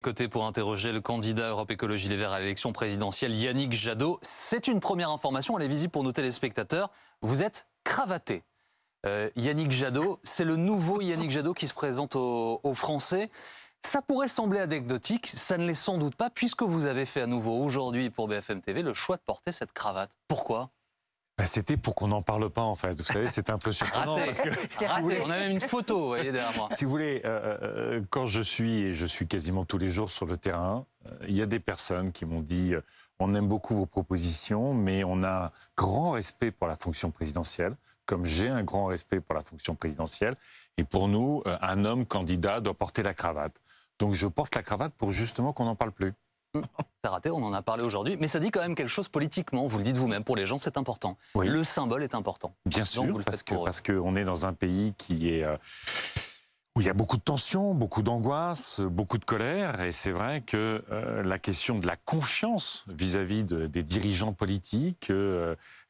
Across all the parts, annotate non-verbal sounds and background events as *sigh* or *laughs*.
Côté pour interroger le candidat Europe Écologie Les Verts à l'élection présidentielle, Yannick Jadot. C'est une première information, elle est visible pour nos téléspectateurs. Vous êtes cravaté. Euh, Yannick Jadot, c'est le nouveau Yannick Jadot qui se présente aux, aux Français. Ça pourrait sembler anecdotique, ça ne l'est sans doute pas, puisque vous avez fait à nouveau aujourd'hui pour BFM TV le choix de porter cette cravate. Pourquoi bah, c'était pour qu'on n'en parle pas, en fait. Vous savez, c'est un peu surprenant. parce que, *laughs* On a même une photo, vous voyez, derrière moi. Si vous voulez, euh, euh, quand je suis, et je suis quasiment tous les jours sur le terrain, euh, il y a des personnes qui m'ont dit on aime beaucoup vos propositions, mais on a grand respect pour la fonction présidentielle, comme j'ai un grand respect pour la fonction présidentielle. Et pour nous, un homme candidat doit porter la cravate. Donc je porte la cravate pour justement qu'on n'en parle plus. Mm. C'est raté, on en a parlé aujourd'hui, mais ça dit quand même quelque chose politiquement. Vous le dites vous-même, pour les gens, c'est important. Le symbole est important. Bien sûr, parce que euh, parce qu'on est dans un pays qui est euh, où il y a beaucoup de tensions, beaucoup d'angoisse, beaucoup de colère, et c'est vrai que euh, la question de la confiance vis-à-vis des dirigeants politiques,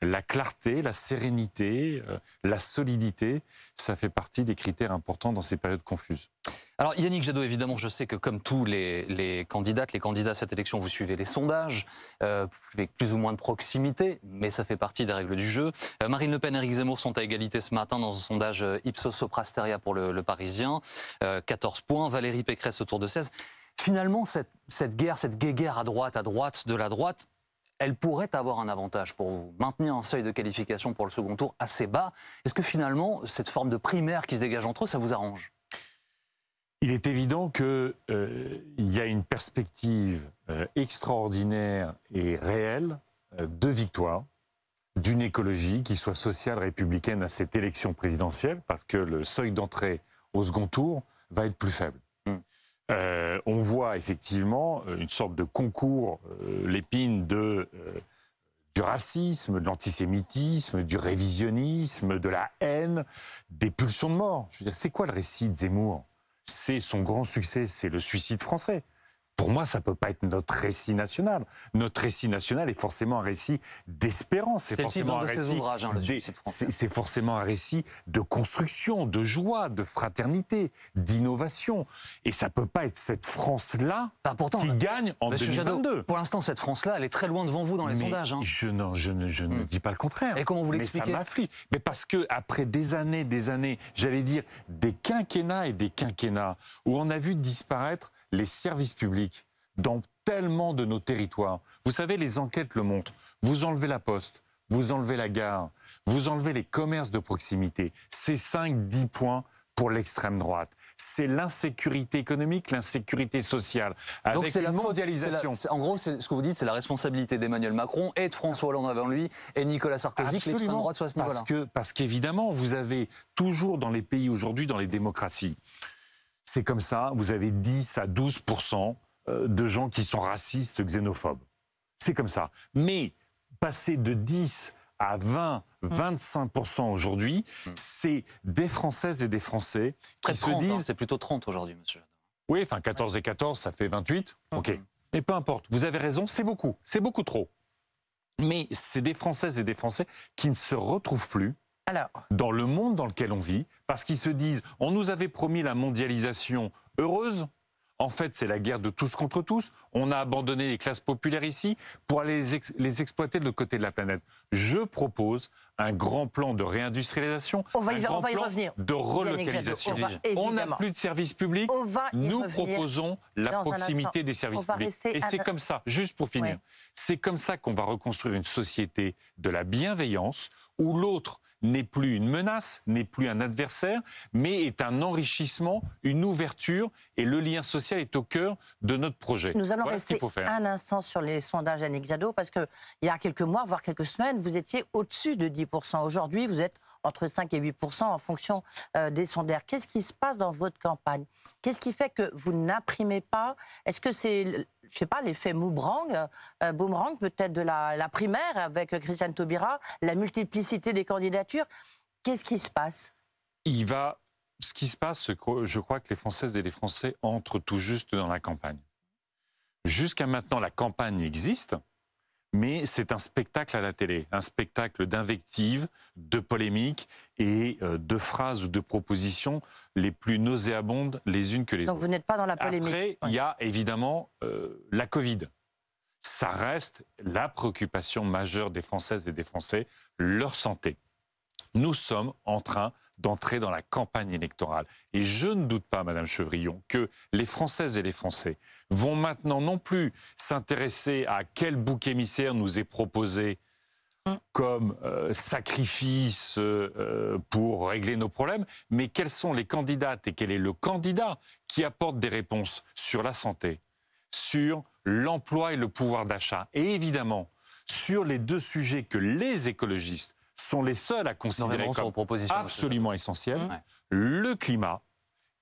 la clarté, la sérénité, euh, la solidité, ça fait partie des critères importants dans ces périodes confuses. Alors Yannick Jadot, évidemment, je sais que comme tous les, les candidats à cette élection, vous suivez les sondages, euh, avec plus ou moins de proximité, mais ça fait partie des règles du jeu. Euh, Marine Le Pen et Eric Zemmour sont à égalité ce matin dans un sondage euh, Ipsos Soprasteria pour le, Parisien, 14 points, Valérie Pécresse autour de 16. Finalement, cette, cette guerre, cette guéguerre à droite, à droite de la droite, elle pourrait avoir un avantage pour vous. Maintenir un seuil de qualification pour le second tour assez bas, est-ce que finalement, cette forme de primaire qui se dégage entre eux, ça vous arrange il est évident qu'il euh, y a une perspective euh, extraordinaire et réelle euh, de victoire d'une écologie qui soit sociale républicaine à cette élection présidentielle, parce que le seuil d'entrée au second tour va être plus faible. Euh, on voit effectivement euh, une sorte de concours, euh, l'épine du racisme, de l'antisémitisme, du révisionnisme, de la haine, des pulsions de mort. Je veux dire, c'est quoi le récit de Zemmour C'est son grand succès, c'est le suicide français. Pour moi, ça ne peut pas être notre récit national. Notre récit national est forcément un récit d'espérance. C'est forcément, un récit hein, c'est forcément un récit de construction, de joie, de fraternité, d'innovation. Et ça ne peut pas être cette France-là qui gagne en 2022. pour l'instant, cette France-là, elle est très loin devant vous dans les sondages. Hein. Je, ne, hmm. dis pas le contraire. Et comment vous l'expliquez ça m'afflige. Mais parce que après des années, des années, j'allais dire des quinquennats et des quinquennats où on a vu disparaître les services publics dans tellement de nos territoires. Vous savez, les enquêtes le montrent. Vous enlevez la poste, vous enlevez la gare, vous enlevez les commerces de proximité. C'est 5-10 points pour l'extrême droite. C'est l'insécurité économique, l'insécurité sociale. Avec Donc c'est la mondialisation. en gros, ce que vous dites, c'est la responsabilité d'Emmanuel Macron et de François ah. Hollande avant lui et Nicolas Sarkozy que l'extrême droite soit à ce niveau-là. Parce qu'évidemment, vous avez toujours dans les pays aujourd'hui, dans les démocraties, c'est comme ça, vous avez 10 à 12 euh, de gens qui sont racistes, xénophobes. C'est comme ça. Mais passer de 10 à 20, 25% mmh. aujourd'hui, mmh. c'est des Françaises et des Français qui se hein, disent... c'est plutôt 30 aujourd'hui, monsieur. Oui, enfin 14 et 14, ça fait 28. Mmh. OK. Mais peu importe, vous avez raison, c'est beaucoup, c'est beaucoup trop. Mais c'est des Françaises et des Français qui ne se retrouvent plus, dans le monde dans lequel on vit, parce qu'ils se disent, on nous avait promis la mondialisation heureuse, en fait, c'est la guerre de tous contre tous. On a abandonné les classes populaires ici pour aller les, exploiter de l'autre côté de la planète. Je propose un grand plan de réindustrialisation, un grand plan de relocalisation. On n'a plus de services publics. Nous proposons la proximité des services publics. Et c'est comme ça, juste pour finir, c'est comme ça qu'on va reconstruire une société de la bienveillance où l'autre n'est plus une menace, n'est plus un adversaire, mais est un enrichissement, une ouverture, et le lien social est au cœur de notre projet. Nous allons rester un instant sur les sondages, Yannick Jadot, parce qu'il y a quelques mois, voire quelques semaines, vous étiez au-dessus de 10%. Aujourd'hui, vous êtes entre 5 et 8 en fonction euh, des sondages. Qu'est-ce qui se passe dans votre campagne Qu'est-ce qui fait que vous n'imprimez pas Est-ce que c'est je sais pas, l'effet boomerang, euh, boomerang peut-être de la, la, primaire avec Christiane Taubira, la multiplicité des candidatures. Qu'est-ce qui se passe Il va. Ce qui se passe, je crois que les Françaises et les Français entrent tout juste dans la campagne. Jusqu'à maintenant, la campagne existe mais c'est un spectacle à la télé, un spectacle d'invectives, de polémiques et euh, de phrases ou de propositions les plus nauséabondes les unes que les autres. Donc vous n'êtes pas dans la polémique. Après, il y a évidemment euh, la Covid. Ça reste la préoccupation majeure des Françaises et des Français, leur santé. Nous sommes en train d'entrer dans la campagne électorale. Et je ne doute pas, Madame Chevrillon, que les Françaises et les Français vont maintenant non plus s'intéresser à quel bouc émissaire nous est proposé comme euh, sacrifice euh, euh, pour régler nos problèmes, mais quelles sont les candidates et quel est le candidat qui apporte des réponses sur la santé, sur l'emploi et le pouvoir d'achat, et évidemment sur les deux sujets que les écologistes sont les seuls à considérer comme absolument essentiels le climat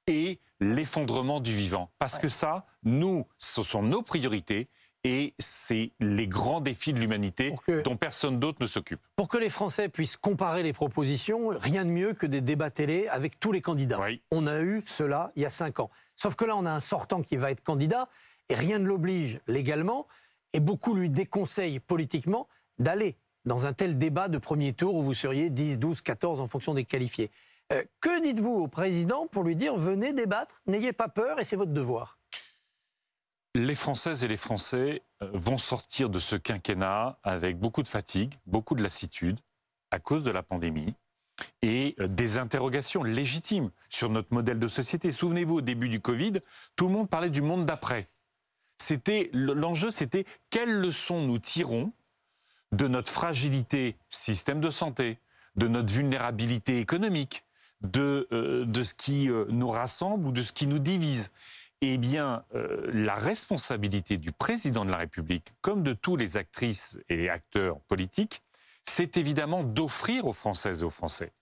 et l'effondrement du vivant. Parce que ça, nous, ce sont nos priorités et c'est les grands défis de l'humanité dont personne d'autre ne s'occupe. Pour que les Français puissent comparer les propositions, rien de mieux que des débats télé avec tous les candidats. On a eu cela il y a cinq ans. Sauf que là, on a un sortant qui va être candidat et rien ne l'oblige légalement et beaucoup lui déconseillent politiquement d'aller dans un tel débat de premier tour où vous seriez 10, 12, 14 en fonction des qualifiés. Euh, que dites-vous au président pour lui dire venez débattre, n'ayez pas peur et c'est votre devoir Les Françaises et les Français euh, vont sortir de ce quinquennat avec beaucoup de fatigue, beaucoup de lassitude à cause de la pandémie et euh, des interrogations légitimes sur notre modèle de société. Souvenez-vous, au début du Covid, tout le monde parlait du monde d'après. C'était l'enjeu, c'était quelles leçons nous tirons de notre fragilité système de santé, de notre vulnérabilité économique, de, euh, de ce qui euh, nous rassemble ou de ce qui nous divise. Eh bien, euh, la responsabilité du président de la République, comme de tous les actrices et acteurs politiques, c'est évidemment d'offrir aux Françaises et aux Français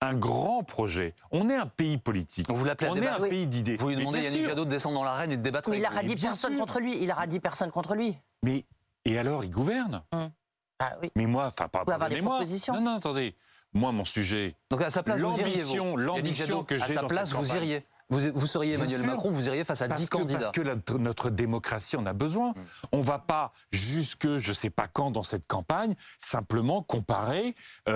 un grand projet. On est un pays politique. On vous l'appelle un pays d'idées. Vous lui demandez à Yannick Jadot de descendre dans l'arène et de débattre. il contre lui. Il a dit personne contre lui. Mais et alors, il gouverne. Hum. Ah, oui. Mais moi, enfin, pas, moi Non, non, attendez. Moi, mon sujet. Donc à sa place, vous iriez. L'ambition que À sa place, vous iriez. Vous, vous, seriez Emmanuel Macron, vous iriez face à 10 candidats. Parce que notre démocratie en a besoin. Mm. On ne va pas jusque je ne sais pas quand dans cette campagne simplement comparer euh, euh,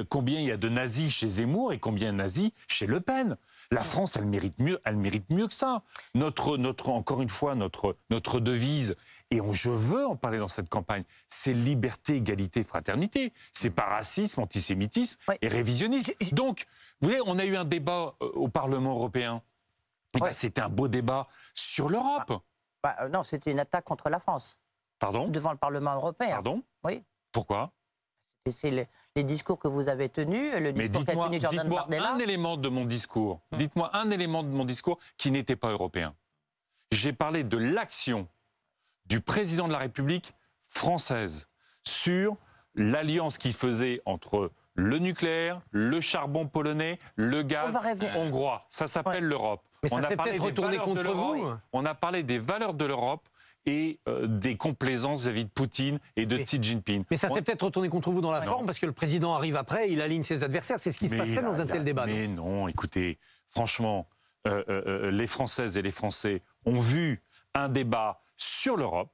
euh, combien il y a de nazis chez Zemmour et combien de nazis chez Le Pen. La France, elle mérite mieux, elle mérite mieux que ça. Notre, notre, encore une fois, notre, notre devise, et je veux en parler dans cette campagne, c'est liberté, égalité, fraternité. C'est mmh. pas racisme, antisémitisme et révisionnisme. Donc, vous voyez, on a eu un débat euh, au Parlement européen. Eh ben, c'était un beau débat sur l'Europe. Bah, bah, euh, non, c'était une attaque contre la France. Pardon Devant le Parlement européen. Pardon Oui. Pourquoi C'est les, discours que vous avez tenus, le discours qu'a tenu Jordan dites-moi un élément de mon discours. Mmh. Dites-moi un élément de mon discours qui n'était pas européen. J'ai parlé de l'action du président de la République française sur l'alliance qu'il faisait entre le nucléaire, le charbon polonais, le gaz hongrois. Ça s'appelle l'Europe. on a parlé retourné contre vous. Hein. On a parlé des valeurs de l'Europe et euh, des complaisances vis à de Poutine et de Xi Jinping. Mais ça s'est peut-être retourné contre vous dans la forme, parce que le président arrive après, il aligne ses adversaires. C'est ce qui se passe dans un tel débat. Mais non, écoutez, franchement, euh, euh, les Françaises et les Français ont vu un débat sur l'Europe,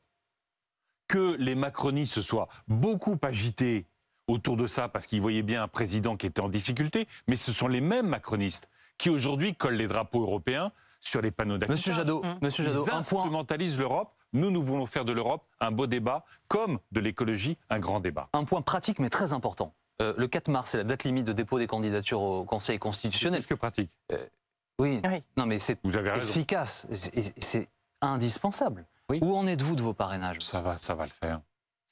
que les macronistes se soient beaucoup agités autour de ça parce qu'ils voyaient bien un président qui était en difficulté, mais ce sont les mêmes macronistes qui aujourd'hui collent les drapeaux européens sur les panneaux d'accueil. Monsieur Jadot, mmh. Monsieur Jadot, un instrumentalisent l'Europe. Nous, nous voulons faire de l'Europe un beau débat, comme de l'écologie un grand débat. Un point pratique mais très important. Euh, le 4 mars, c'est la date limite de dépôt des candidatures au Conseil constitutionnel. est ce que pratique euh, oui. Ah oui. non mais c'est efficace, c'est indispensable. Où en êtes-vous de vos parrainages Ça va, ça va le faire.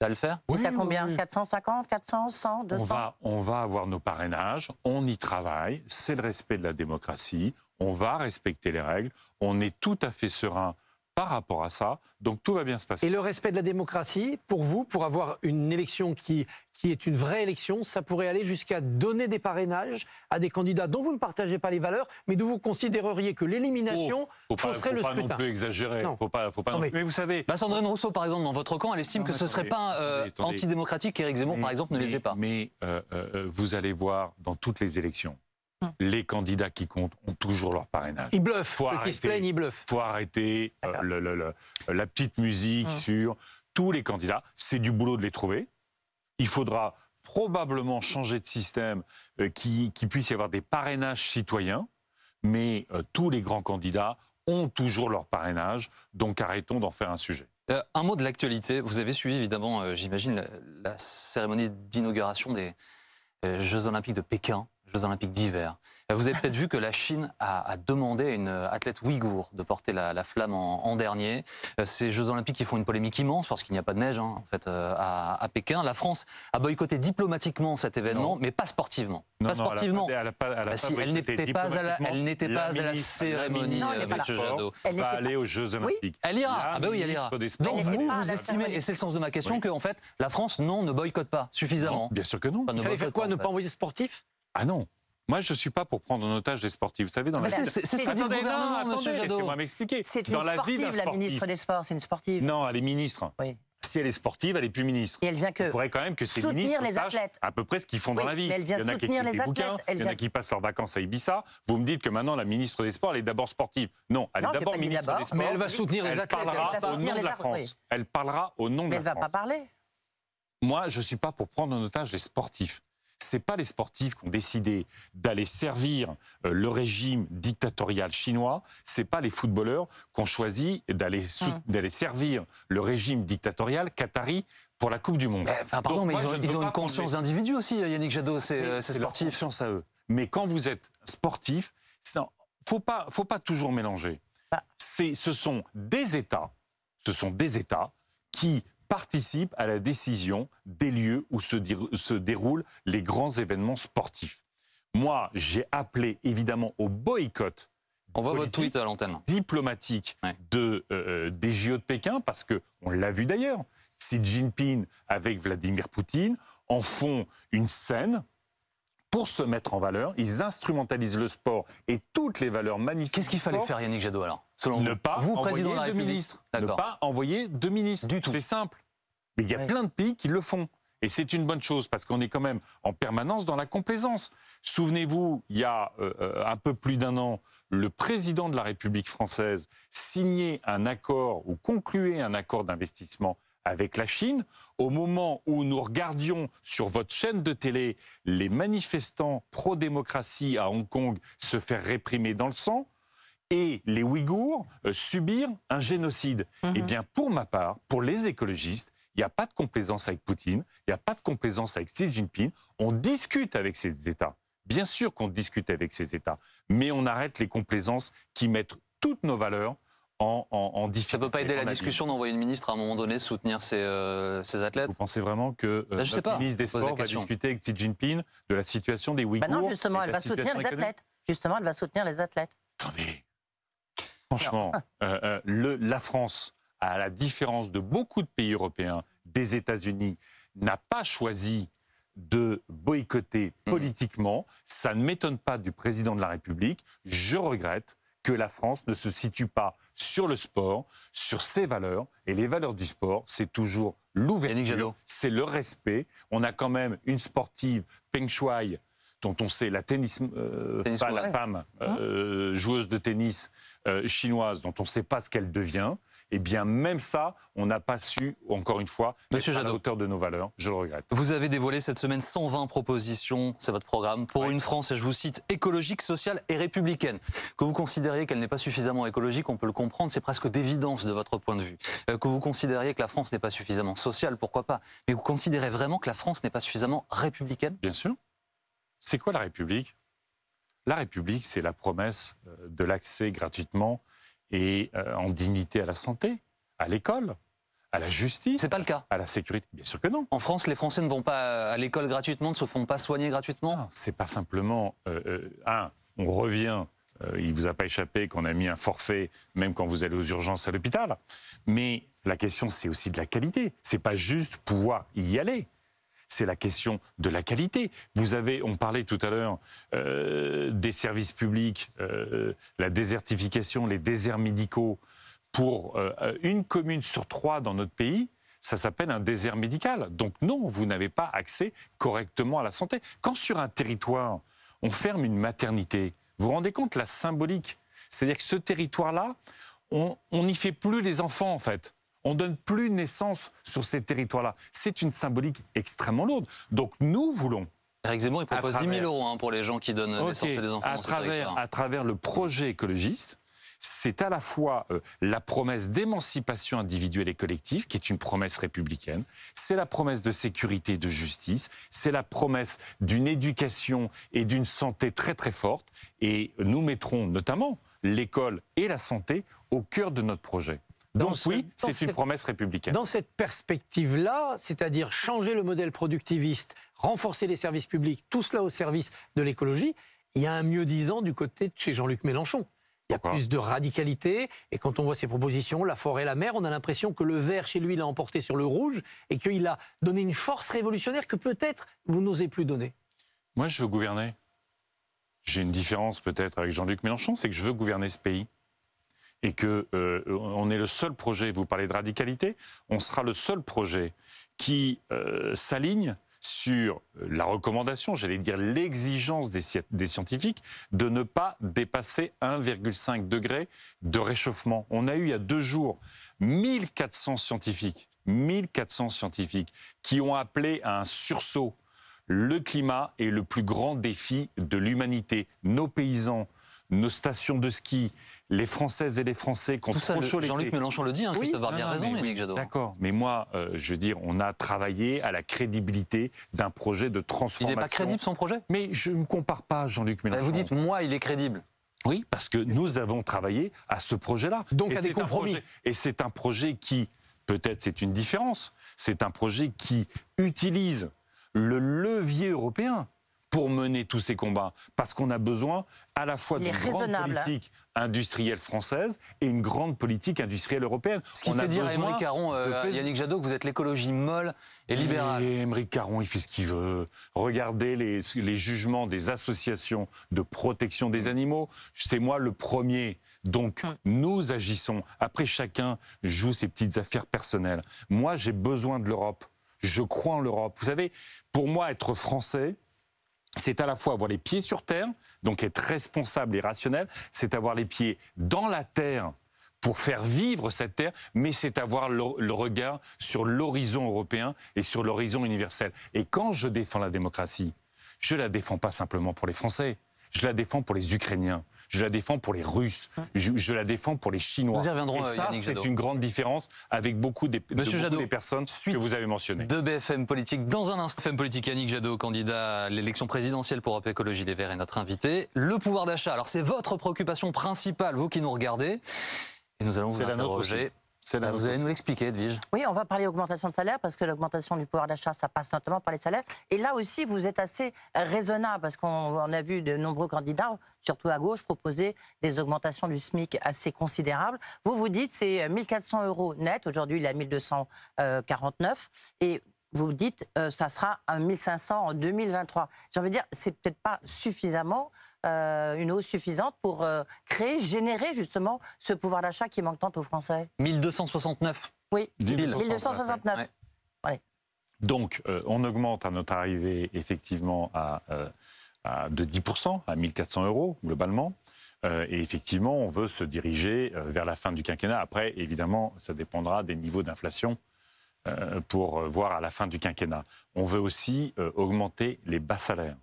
Ça va le faire oui, à combien 450, 400, 100, 200 on va, on va avoir nos parrainages, on y travaille, c'est le respect de la démocratie, on va respecter les règles, on est tout à fait serein par rapport à ça. Donc tout va bien se passer. Et le respect de la démocratie, pour vous, pour avoir une élection qui, qui est une vraie élection, ça pourrait aller jusqu'à donner des parrainages à des candidats dont vous ne partagez pas les valeurs, mais dont vous considéreriez que l'élimination le scrutin. ne faut pas non plus exagérer. Non. Faut pas, faut pas non mais, vous savez... Bah, Sandrine Rousseau, par exemple, dans votre camp, elle estime ah, que ce ne serait pas euh, antidémocratique qu'Éric Zemmour, par exemple, ne les ait pas. Mais euh, euh, vous allez voir dans toutes les élections, Hmm. les candidats qui comptent ont toujours leur parrainage. Ils bluffent, faut qui se plaignent, ils bluffent. Il faut arrêter euh, la petite musique hmm. sur tous les candidats. C'est du boulot de les trouver. Il faudra probablement changer de système euh, qui, puisse y avoir des parrainages citoyens, mais euh, tous les grands candidats ont toujours leur parrainage, donc arrêtons d'en faire un sujet. un mot de l'actualité. Vous avez suivi évidemment, j'imagine, la, cérémonie d'inauguration des Jeux Olympiques de Pékin. Jeux olympiques d'hiver. Euh, vous avez peut-être vu que la Chine a, demandé à une euh, athlète ouïgoure de porter la, flamme en, dernier. Euh, ces Jeux olympiques qui font une polémique immense parce qu'il n'y a pas de neige hein, en fait à, Pékin. La France a boycotté diplomatiquement cet événement, mais pas sportivement. pas sportivement. elle, bah n'était pas à la, la cérémonie, Monsieur Elle n'est allée aux Jeux olympiques. Elle ira. Ah bah oui, elle ira. Donc vous, vous estimez, et c'est le sens de ma question, que en fait la France non ne boycotte pas suffisamment. bien sûr que non. Il fallait faire quoi Ne pas envoyer sportif sportifs ah non, moi, je ne suis pas pour prendre en otage les sportifs. Vous savez, dans la vie. C'est ce que dit attendez, m'expliquer. C'est une dans sportive, la, vie la ministre des Sports, c'est une sportive. Non, elle est ministre. Si elle est sportive, elle n'est plus ministre. elle vient que. Il faudrait quand même que ces ministres les à peu près ce qu'ils font dans la vie. elle vient il y en a qui des athlètes, bouquins, il y en a qui passent leurs vacances à Ibiza. Vous me dites que maintenant la ministre des Sports, elle est d'abord sportive. Non, elle est d'abord ministre des Sports. Mais elle va soutenir les athlètes. Elle parlera au nom de la France. Elle parlera au nom de la France. Mais elle ne va pas parler. Moi, je ne suis pas pour prendre en otage les sportifs c'est pas les sportifs qui ont décidé d'aller servir euh, le régime dictatorial chinois, c'est pas les footballeurs qui ont choisi d'aller hum. servir le régime dictatorial qatari pour la Coupe du Monde. Eh, pardon, mais ils ont, une conscience d'individu aussi, Yannick Jadot, euh, c'est sportif. conscience à eux. Mais quand vous êtes sportif, faut pas, faut pas toujours mélanger. Bah. Ce sont des États, ce sont des États qui participe à la décision des lieux où se, déroulent les grands événements sportifs. Moi, j'ai appelé évidemment au boycott. On tweet à Diplomatique de, euh, euh, des JO de Pékin, parce que on l'a vu d'ailleurs, Xi Jinping avec Vladimir Poutine en font une scène pour se mettre en valeur. Ils instrumentalisent le sport et toutes les valeurs magnifiques. Qu'est-ce qu'il fallait faire, Yannick Jadot, alors Selon ne pas vous, président de la République. deux ministres. Ne pas envoyer deux ministres. Du tout. C'est simple. Mais il y a plein de pays qui le font. Et c'est une bonne chose parce qu'on est quand même en permanence dans la complaisance. Souvenez-vous, il y a euh, euh, un peu plus d'un an, le président de la République française signait un accord ou concluait un accord d'investissement avec la Chine, au moment où nous regardions sur votre chaîne de télé les manifestants pro-démocratie à Hong Kong se faire réprimer dans le sang et les Ouïghours euh, subir un génocide. Eh mhm. bien, pour ma part, pour les écologistes, il n'y a pas de complaisance avec Poutine, il n'y a pas de complaisance avec Xi Jinping. On discute avec ces États. Bien sûr qu'on discute avec ces États, mais on arrête les complaisances qui mettent toutes nos valeurs en, difficulté. Ça ne peut pas aider la discussion d'envoyer une ministre à un moment donné soutenir ses, euh, athlètes Vous pensez vraiment que euh, la ministre des Sports va discuter avec Xi Jinping de la situation des Ouïghours bah Non, justement, elle va soutenir les athlètes. Justement, elle va soutenir les athlètes. Attendez, franchement, euh, le, la France, à la différence de beaucoup de pays européens, des États-Unis, n'a pas choisi de boycotter mmh. politiquement. Ça ne m'étonne pas du président de la République. Je regrette que la France ne se situe pas sur le sport, sur ses valeurs. Et les valeurs du sport, c'est toujours l'ouverture, c'est le respect. On a quand même une sportive, Peng Shuai, dont on sait la tennis, euh, pas la femme, hein euh, joueuse de tennis euh, chinoise, dont on ne sait pas ce qu'elle devient eh bien même ça, on n'a pas su, encore une fois, Monsieur être à de nos valeurs. Je le regrette. Vous avez dévoilé cette semaine 120 propositions, c'est votre programme, pour une France, et je vous cite, écologique, sociale et républicaine. Que vous considériez qu'elle n'est pas suffisamment écologique, on peut le comprendre, c'est presque d'évidence de votre point de vue. Euh, que vous considériez que la France n'est pas suffisamment sociale, pourquoi pas Mais vous considérez vraiment que la France n'est pas suffisamment républicaine Bien sûr. C'est quoi la République la République, c'est la promesse euh, de l'accès gratuitement et euh, en dignité à la santé, à l'école, à la justice. C'est pas le cas. À la sécurité, bien sûr que non. En France, les Français ne vont pas à l'école gratuitement, ne se font pas soigner gratuitement. Ah, c'est pas simplement euh, euh, un. On revient. il il vous a pas échappé qu'on a mis un forfait, même quand vous allez aux urgences à l'hôpital. Mais la question, c'est aussi de la qualité. C'est pas juste pouvoir y aller c'est la question de la qualité. Vous avez, on parlait tout à l'heure euh, des services publics, euh, la désertification, les déserts médicaux. Pour euh, une commune sur trois dans notre pays, ça s'appelle un désert médical. Donc non, vous n'avez pas accès correctement à la santé. Quand sur un territoire, on ferme une maternité, vous vous rendez compte la symbolique C'est-à-dire que ce territoire-là, on n'y fait plus les enfants en fait. On ne donne plus naissance sur ces territoires-là. C'est une symbolique extrêmement lourde. Donc nous voulons Eric Zemmour, il propose 10 000 euros hein, pour les gens qui donnent naissance à des enfants. À travers, à travers le projet écologiste, c'est à la fois euh, la promesse d'émancipation individuelle et collective, qui est une promesse républicaine, c'est la promesse de sécurité et de justice, c'est la promesse d'une éducation et d'une santé très très forte, et nous mettrons notamment l'école et la santé au cœur de notre projet. Donc oui, c'est une promesse républicaine. Dans cette perspective-là, c'est-à-dire changer le modèle productiviste, renforcer les services publics, tout cela au service de l'écologie, il y a un mieux-disant du côté de chez Jean-Luc Mélenchon. Il y a plus de radicalité. Et quand on voit ses propositions, la forêt, et la mer, on a l'impression que le vert chez lui l'a emporté sur le rouge et qu'il a donné une force révolutionnaire que peut-être vous n'osez plus donner. Moi, je veux gouverner. J'ai une différence peut-être avec Jean-Luc Mélenchon, c'est que je veux gouverner ce pays et que euh, on est le seul projet, vous parlez de radicalité, on sera le seul projet qui euh, s'aligne sur la recommandation, j'allais dire l'exigence des, des, scientifiques, de ne pas dépasser 1,5 degré de réchauffement. On a eu il y a deux jours 1400 scientifiques, 1400 scientifiques qui ont appelé à un sursaut. Le climat est le plus grand défi de l'humanité. Nos paysans, nos stations de ski, les Françaises et les Français quand trop Jean-Luc Mélenchon le dit, hein, Christophe bien a raison, oui, D'accord, mais moi, euh, je veux dire, on a travaillé à la crédibilité d'un projet de transformation. Il n'est pas crédible son projet Mais je ne me compare pas Jean-Luc bah, Mélenchon. vous dites, moi, il est crédible. Oui, parce que nous avons travaillé à ce projet-là. Donc à des compromis. et c'est un projet qui, peut-être c'est une différence, c'est un projet qui utilise le levier européen pour mener tous ces combats, parce qu'on a besoin à la fois d'une grande politique industrielle française et une grande politique industrielle européenne. Ce qui fait dire à Émeric Caron, euh, Yannick Jadot, que vous êtes l'écologie molle et libérale. Et Émeric Caron, il fait ce qu'il veut. Regardez les, jugements des associations de protection des animaux. C'est moi le premier. Donc, hmm. nous agissons. Après, chacun joue ses petites affaires personnelles. Moi, j'ai besoin de l'Europe. Je crois en l'Europe. Vous savez, pour moi, être français, c'est à la fois avoir les pieds sur terre, donc être responsable et rationnel, c'est avoir les pieds dans la terre pour faire vivre cette terre, mais c'est avoir le, regard sur l'horizon européen et sur l'horizon universel. Et quand je défends la démocratie, je ne la défends pas simplement pour les Français, je la défends pour les Ukrainiens, je la défends pour les Russes, hein je, la défends pour les Chinois. Nous y reviendrons, Et ça, c'est une grande différence avec beaucoup des, de personnes que vous avez mentionnées. De BFM Politique, dans un instant, BFM Politique, Yannick Jadot, candidat à l'élection présidentielle pour Europe Écologie Les Verts, est notre invité. Le pouvoir d'achat, alors c'est votre préoccupation principale, vous qui nous regardez. Et nous allons vous interroger bah, vous allez nous l'expliquer, Edwige. Oui, on va parler augmentation de salaire parce que l'augmentation du pouvoir d'achat, ça passe notamment par les salaires. Et là aussi, vous êtes assez raisonnable parce qu'on a vu de nombreux candidats, surtout à gauche, proposer des augmentations du SMIC assez considérables. Vous vous dites c'est 1 400 euros net. Aujourd'hui, il est à 1249 et vous dites euh, ça sera 1 500 en 2023. J'ai envie de dire c'est peut-être pas suffisamment euh, une hausse suffisante pour euh, créer, générer justement ce pouvoir d'achat qui manque tant aux Français 1269 Oui, 1269. Donc, euh, on augmente à notre arrivée effectivement à, de 10%, à 1400 euros globalement. et effectivement, on veut se diriger vers la fin du quinquennat. Après, évidemment, ça dépendra des niveaux d'inflation pour voir à la fin du quinquennat. On veut aussi augmenter les bas salaires.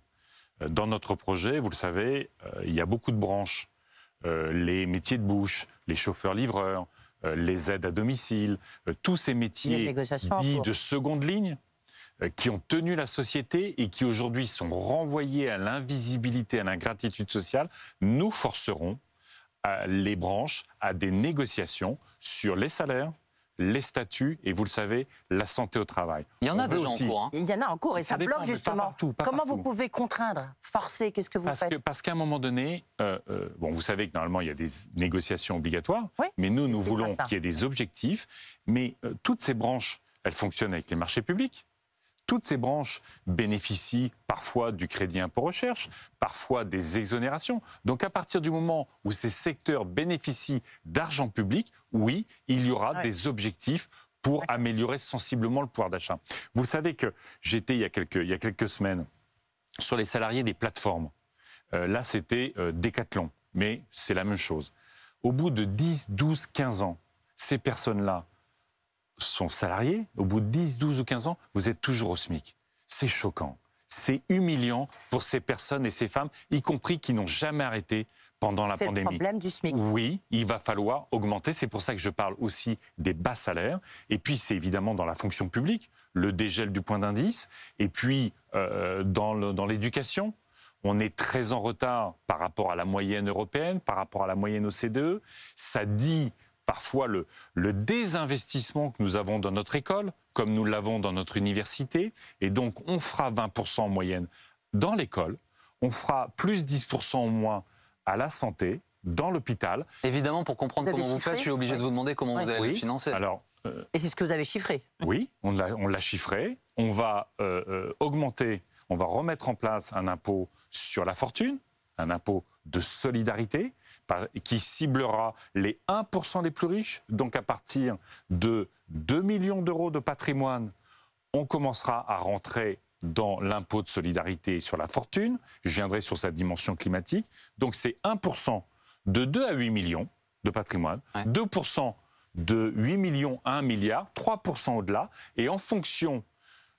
Euh, dans notre projet, vous le savez, euh, il y a beaucoup de branches. Euh, les métiers de bouche, les chauffeurs-livreurs, les aides à domicile, tous ces métiers dits de seconde ligne qui ont tenu la société et qui aujourd'hui sont renvoyés à l'invisibilité, à l'ingratitude sociale, nous forcerons les branches à des négociations sur les salaires, les statuts et, vous le savez, la santé au travail. Il y en a déjà en cours. Hein. Il y en a en cours et ça, bloque justement. Comment vous pouvez contraindre, forcer Qu'est-ce que vous parce faites Parce qu'à un moment donné, euh, euh, bon, vous savez que normalement il y a des négociations obligatoires, mais nous, nous voulons qu'il y ait des objectifs. Mais euh, toutes ces branches, elles fonctionnent avec les marchés publics toutes ces branches bénéficient parfois du crédit impôt recherche, parfois des exonérations. Donc à partir du moment où ces secteurs bénéficient d'argent public, oui, il y aura des objectifs pour améliorer sensiblement le pouvoir d'achat. Vous savez que j'étais il, y a quelques, semaines sur les salariés des plateformes. Euh, là, c'était euh, Décathlon, mais c'est la même chose. Au bout de 10, 12, 15 ans, ces personnes-là, sont salariés, au bout de 10, 12 ou 15 ans, vous êtes toujours au SMIC. C'est choquant. C'est humiliant pour ces personnes et ces femmes, y compris qui n'ont jamais arrêté pendant la pandémie. C'est le problème du SMIC. Oui, il va falloir augmenter. C'est pour ça que je parle aussi des bas salaires. Et puis, c'est évidemment dans la fonction publique, le dégel du point d'indice. Et puis, euh, dans l'éducation, on est très en retard par rapport à la moyenne européenne, par rapport à la moyenne OCDE. Ça dit parfois le, désinvestissement que nous avons dans notre école, comme nous l'avons dans notre université. Et donc, on fera 20% en moyenne dans l'école, on fera plus 10% au moins à la santé, dans l'hôpital. Évidemment, pour comprendre comment vous faites, je suis obligé de vous demander comment vous allez financer. Euh, Et c'est ce que vous avez chiffré Oui, on l'a chiffré. On va euh, euh, augmenter, on va remettre en place un impôt sur la fortune, un impôt de solidarité, qui ciblera les 1% des plus riches. Donc à partir de 2 millions d'euros de patrimoine, on commencera à rentrer dans l'impôt de solidarité sur la fortune. Je viendrai sur sa dimension climatique. Donc c'est 1% de 2 à 8 millions de patrimoine, 2% de 8 millions à 1 milliard, 3% au-delà. Et en fonction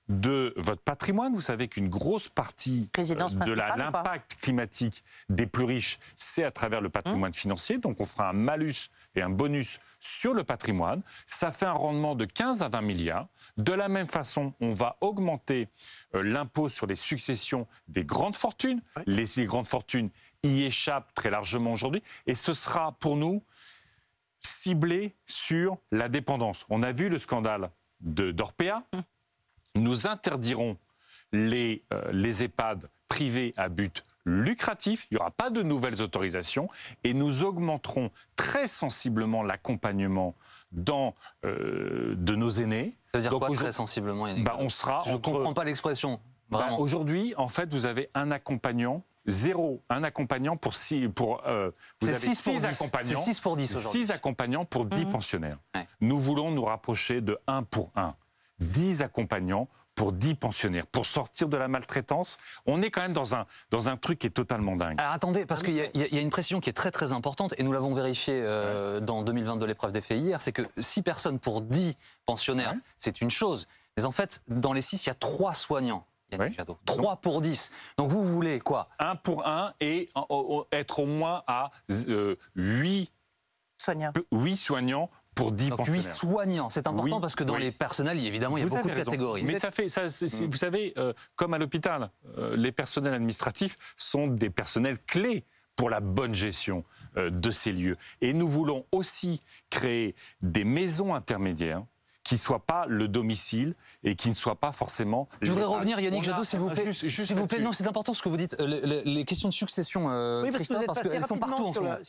de votre patrimoine. Vous savez qu'une grosse partie euh, de l'impact climatique des plus riches, c'est à travers le patrimoine mmh. financier. Donc on fera un malus et un bonus sur le patrimoine. Ça fait un rendement de 15 à 20 milliards. De la même façon, on va augmenter euh, l'impôt sur les successions des grandes fortunes. Les, grandes fortunes y échappent très largement aujourd'hui. Et ce sera pour nous ciblé sur la dépendance. On a vu le scandale de d'Orpea. Mmh nous interdirons les, euh, les EHPAD privés à but lucratif, il n'y aura pas de nouvelles autorisations et nous augmenterons très sensiblement l'accompagnement dans euh, de nos aînés. Ça veut dire quoi très sensiblement bah, On sera. Je ne comprends pas l'expression. Bah, aujourd'hui, en fait, vous avez un accompagnant zéro, un accompagnant pour six, pour, euh, vous avez six, pour 6 pour 10 aujourd'hui. 6 accompagnants pour 10 mmh. pensionnaires. Nous voulons nous rapprocher de 1 pour 1. 10 accompagnants pour 10 pensionnaires, pour sortir de la maltraitance. On est quand même dans un, dans un truc qui est totalement dingue. Alors attendez, parce qu'il y, a une précision qui est très très importante, et nous l'avons vérifié euh, ouais. dans 2022 l'épreuve des faits hier, c'est que 6 personnes pour 10 pensionnaires, c'est une chose. Mais en fait, dans les 6, il y a 3 soignants. 3 pour 10. Donc vous voulez quoi 1 pour 1 et être au moins à 8 euh, 8 soignants pour soignants, c'est important parce que dans les personnels, évidemment, il y a beaucoup de catégories. Mais ça fait, mm. vous savez, euh, comme à l'hôpital, euh, les personnels administratifs sont des personnels clés pour la bonne gestion euh, de ces lieux. Et nous voulons aussi créer des maisons intermédiaires qui ne soit pas le domicile et qui ne soit pas forcément. Je voudrais revenir, Yannick Jadot, s'il vous plaît. non, c'est important ce que vous dites. Euh, les, questions de succession, euh, oui, parce, que qu'elles sont partout sur, la,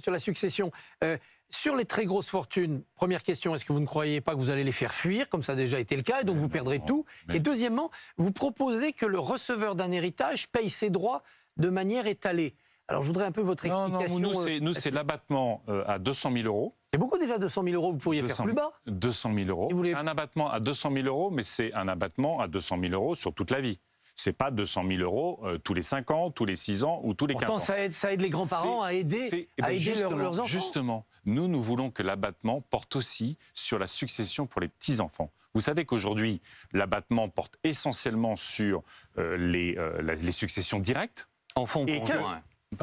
sur, la succession. Euh, sur les très grosses fortunes, première question, est-ce que vous ne croyez pas que vous allez les faire fuir, comme ça a déjà été le cas, et donc vous perdrez tout Et deuxièmement, vous proposez que le receveur d'un héritage paye ses droits de manière étalée. Alors, je voudrais un peu votre explication. Non, non, nous, euh, c'est, l'abattement euh, à 200 000 euros. C'est beaucoup déjà 200 000 euros, vous pourriez faire plus bas 200 000 euros. c'est un abattement à 200 000 euros, mais c'est un abattement à 200 000 euros sur toute la vie. C'est pas 200 000 euros euh, tous les 5 ans, tous les 6 ans ou tous les Pourtant, 15 ans. ça aide, ça aide les grands-parents à aider, eh à ben, aider leurs enfants. Justement, nous, nous voulons que l'abattement porte aussi sur la succession pour les petits-enfants. Vous savez qu'aujourd'hui, l'abattement porte essentiellement sur les, les successions directes. En fonds conjoints.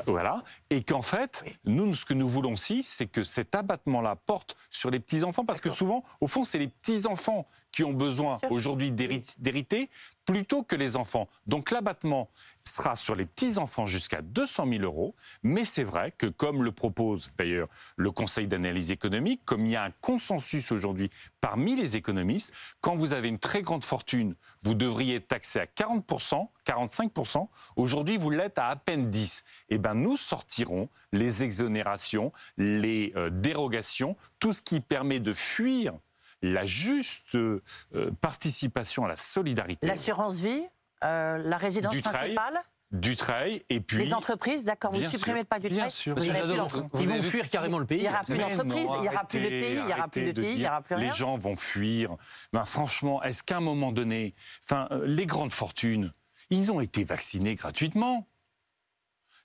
Voilà. Et qu'en fait, nous, ce que nous voulons aussi, c'est que cet abattement-là porte sur les petits-enfants, parce que souvent, au fond, c'est les petits-enfants qui ont besoin aujourd'hui d'hériter plutôt que les enfants. Donc l'abattement sera sur les petits-enfants jusqu'à 200 000 euros, mais c'est vrai que comme le propose d'ailleurs le Conseil d'analyse économique, comme il y a un consensus aujourd'hui parmi les économistes, quand vous avez une très grande fortune, vous devriez être taxé à 40%, 45%, aujourd'hui vous l'êtes à à peine 10. Eh bien nous sortirons les exonérations, les euh, dérogations, tout ce qui permet de fuir la juste euh, euh, participation à la solidarité. L'assurance vie, euh, la résidence principale du travail, et puis. Les entreprises, d'accord, vous ne supprimez pas du travail, Bien sûr, ils vont fuir carrément le pays. Il n'y aura plus d'entreprise, il n'y aura plus de pays, il n'y aura plus de pays, il n'y aura plus rien. Les gens vont fuir. Ben, franchement, est-ce qu'à un moment donné, enfin, les grandes fortunes, ils ont été vaccinés gratuitement.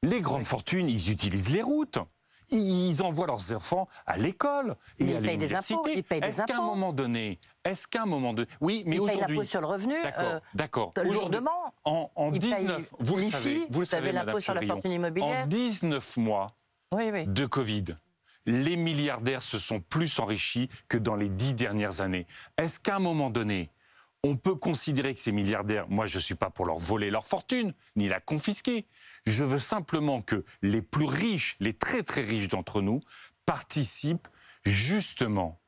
Les grandes fortunes, ils utilisent les routes ils envoient leurs enfants à l'école et mais à l'université. Est-ce qu'à un moment donné, est-ce qu'à un moment donné, oui, mais aujourd'hui, payent l'impôt sur le revenu. D'accord, euh, lourdement. En, 19, vous savez, vous savez, l'impôt sur la fortune immobilière. En 19 mois de Covid, les milliardaires se sont plus enrichis que dans les dix dernières années. Est-ce qu'à un moment donné, on peut considérer que ces milliardaires, moi je ne suis pas pour leur voler leur fortune, ni la confisquer, je veux simplement que les plus riches, les très très riches d'entre nous, participent justement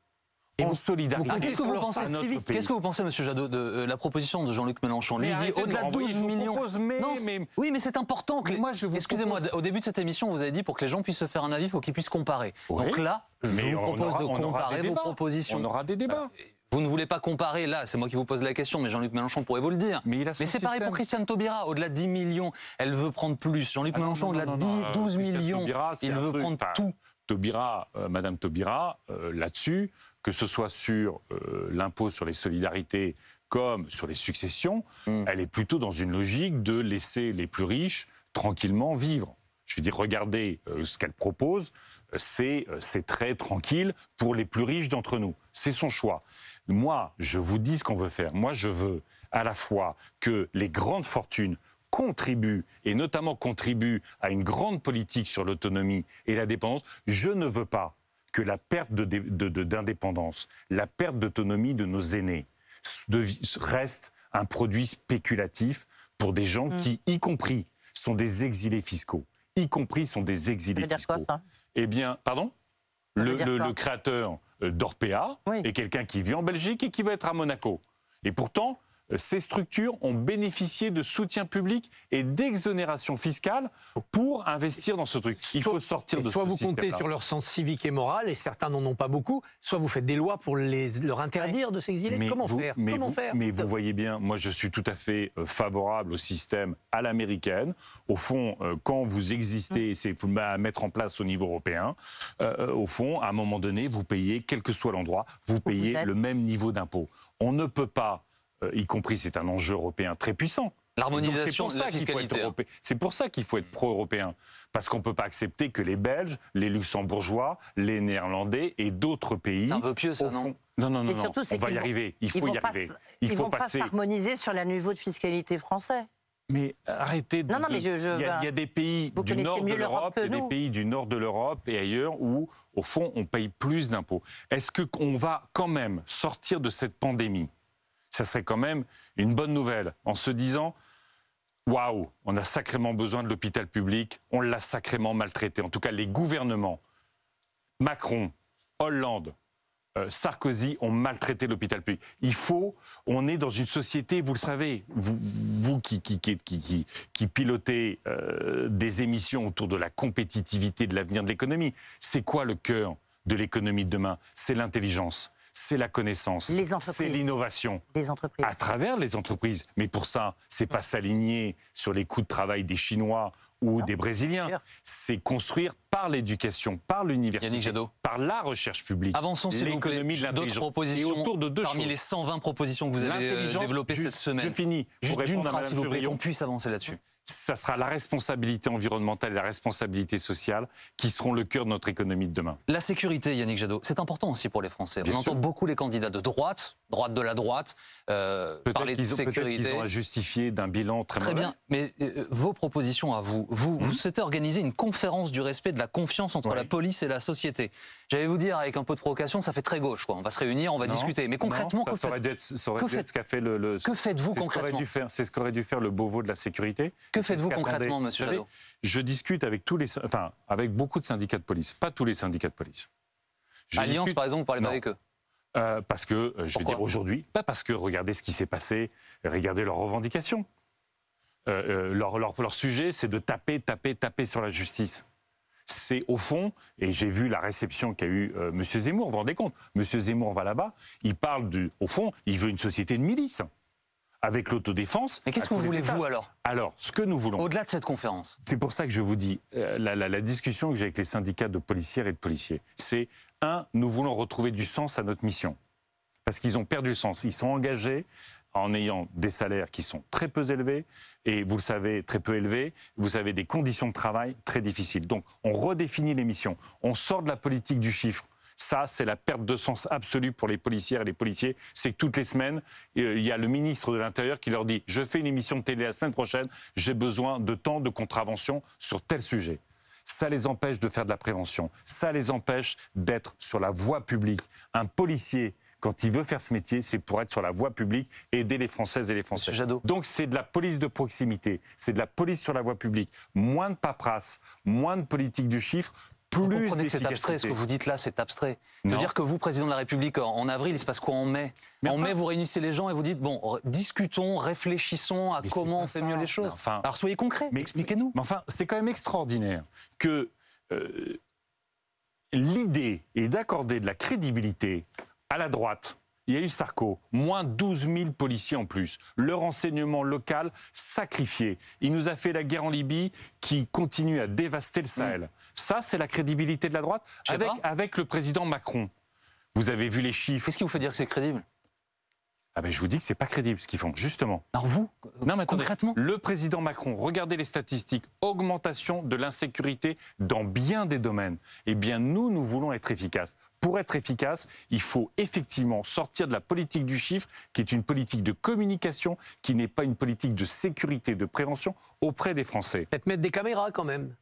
en solidarité. Qu'est-ce que vous pensez, Qu'est-ce que vous pensez, Monsieur Jadot, de euh, la proposition de Jean-Luc Mélenchon Lui dit au-delà de 12 millions. mais, non, mais, oui, mais c'est important. Que, moi, je excusez-moi, au début de cette émission, vous avez dit pour que les gens puissent se faire un avis, il faut qu'ils puissent comparer. Donc là, je vous propose de comparer vos propositions. On aura des débats. Bah, vous ne voulez pas comparer, là, c'est moi qui vous pose la question, mais Jean-Luc Mélenchon pourrait vous le dire. Mais, c'est pareil pour Christiane Taubira, au-delà de 10 millions, elle veut prendre plus. Jean-Luc ah Mélenchon, au-delà de 10, 12 millions, il veut prendre tout. Euh, Madame Taubira, euh, là-dessus, que ce soit sur euh, l'impôt sur les solidarités comme sur les successions, hmm. elle est plutôt dans une logique de laisser les plus riches tranquillement vivre. Je veux dire, regardez ce qu'elle propose, c'est très tranquille pour les plus riches d'entre nous. C'est son choix. Moi, je vous dis ce qu'on veut faire. Moi, je veux à la fois que les grandes fortunes contribuent et notamment contribuent à une grande politique sur l'autonomie et la dépendance, je ne veux pas que la perte d'indépendance, la perte d'autonomie de nos aînés reste un produit spéculatif pour des gens mm. qui, y compris, sont des exilés fiscaux. Y compris sont des exilés fiscaux. eh bien, pardon le créateur d'Orpea et quelqu'un qui vit en Belgique et qui va être à Monaco. Et pourtant, ces structures ont bénéficié de soutien public et d'exonération fiscale pour investir dans ce truc. Il faut sortir de ce Soit vous comptez sur leur sens civique et moral, et certains n'en ont pas beaucoup, soit vous faites des lois pour les, leur interdire de s'exiler. Comment, faire, mais Comment vous, faire Mais vous voyez bien, moi je suis tout à fait euh, favorable au système à l'américaine. Au fond, euh, quand vous existez, hum. c'est à mettre en place au niveau européen. Euh, au fond, à un moment donné, vous payez, quel que soit l'endroit, vous payez le même niveau d'impôt. On ne peut pas euh, y compris c'est un enjeu européen très puissant. L'harmonisation de la fiscalité. Hein. C'est pour ça qu'il faut être pro-européen. Parce qu'on ne peut pas accepter que les Belges, les Luxembourgeois, les Néerlandais et d'autres pays. C'est un peu pieux, ça, non non, non, non, surtout, on va y arriver. Il faut y arriver. Il ils ne vont pas s'harmoniser sur le niveau de fiscalité français. Mais arrêtez de. Non, non, mais je. il, y a, des pays du nord de l'Europe, des pays du nord de l'Europe et ailleurs où, au fond, on paye plus d'impôts. Est-ce qu'on va quand même sortir de cette pandémie ça serait quand même une bonne nouvelle en se disant waouh, on a sacrément besoin de l'hôpital public, on l'a sacrément maltraité. En tout cas, les gouvernements, Macron, Hollande, euh, Sarkozy ont maltraité l'hôpital public. Il faut, on est dans une société, vous le savez, vous, qui, qui, qui, qui, qui pilotez euh, des émissions autour de la compétitivité de l'avenir de l'économie, c'est quoi le cœur de l'économie de demain C'est l'intelligence c'est la connaissance, c'est l'innovation. À travers les entreprises. Mais pour ça, c'est pas s'aligner sur les coûts de travail des Chinois ou des Brésiliens. C'est construire par l'éducation, par l'université, par la recherche publique. Avançons l'économie de l'intelligence. Et autour de deux parmi les 120 propositions que vous avez euh, développées cette semaine. Je finis pour répondre à Qu'on puisse avancer là-dessus ça sera la responsabilité environnementale et la responsabilité sociale qui seront le cœur de notre économie de demain. La sécurité, Yannick Jadot, c'est important aussi pour les Français. On entend beaucoup les candidats de droite, droite de la droite, euh, parler de sécurité. Peut-être ont à justifier d'un bilan très Très bien, mais euh, euh, vos propositions à vous. Vous, vous hmm souhaitez organiser une conférence du respect de la confiance entre la police et la société. J'allais vous dire, avec un peu de provocation, ça fait très gauche. Quoi. On va se réunir, on va discuter. Mais concrètement, non, ça, que faites-vous fait le... le que faites-vous concrètement C'est ce qu'aurait dû faire le Beauvau de la sécurité que faites-vous concrètement, monsieur Jadot Je discute avec tous les, avec beaucoup de syndicats de police, pas tous les syndicats de police. Alliance, par exemple, vous parlez pas avec eux euh, Parce que, euh, je veux dire, aujourd'hui, pas parce que regardez ce qui s'est passé, regardez leurs revendications. Euh, euh leur, leur sujet, c'est de taper, taper, taper sur la justice c'est au fond, et j'ai vu la réception qu'a eu Monsieur M. Zemmour, vous vous rendez compte M. Zemmour va là-bas, il parle du. Au fond, il veut une société de milice avec l'autodéfense. Mais qu'est-ce que vous voulez, vous, alors Alors, ce que nous voulons. Au-delà de cette conférence. C'est pour ça que je vous dis, euh, la, la, discussion que j'ai avec les syndicats de policières et de policiers, c'est un, nous voulons retrouver du sens à notre mission. Parce qu'ils ont perdu le sens. Ils sont engagés en ayant des salaires qui sont très peu élevés, et vous le savez, très peu élevés, vous avez des conditions de travail très difficiles. Donc on redéfinit les missions, on sort de la politique du chiffre, ça, c'est la perte de sens absolue pour les policières et les policiers. C'est que toutes les semaines, euh, il y a le ministre de l'Intérieur qui leur dit Je fais une émission de télé la semaine prochaine, j'ai besoin de tant de contraventions sur tel sujet. Ça les empêche de faire de la prévention. Ça les empêche d'être sur la voie publique. Un policier quand il veut faire ce métier, c'est pour être sur la voie publique aider les Françaises et les Français. Donc c'est de la police de proximité, c'est de la police sur la voie publique, moins de paperasse, moins de politique du chiffre vous comprenez que c'est abstrait, ce que vous dites là, c'est abstrait. C'est-à-dire que vous, président de la République, en avril, il se passe quoi en mai mais En mai, vous réunissez les gens et vous dites bon, discutons, réfléchissons à comment on fait mieux les choses. Alors soyez concrets, mais expliquez-nous. Mais enfin, c'est quand même extraordinaire que euh, l'idée est d'accorder de la crédibilité à la droite. Il y a eu Sarko, moins 12 000 policiers en plus, Leur renseignement local sacrifié. Il nous a fait la guerre en Libye qui continue à dévaster le Sahel. Mm. Ça, c'est la crédibilité de la droite avec, le président Macron. Vous avez vu les chiffres. Qu'est-ce qui vous fait dire que c'est crédible ah ben, je vous dis que c'est pas crédible ce qu'ils font, justement. Alors vous, non, mais concrètement Le président Macron, regardez les statistiques, augmentation de l'insécurité dans bien des domaines. Eh bien, nous, nous voulons être efficaces. Pour être efficace, il faut effectivement sortir de la politique du chiffre, qui est une politique de communication, qui n'est pas une politique de sécurité, de prévention auprès des Français. Peut-être mettre des caméras quand même.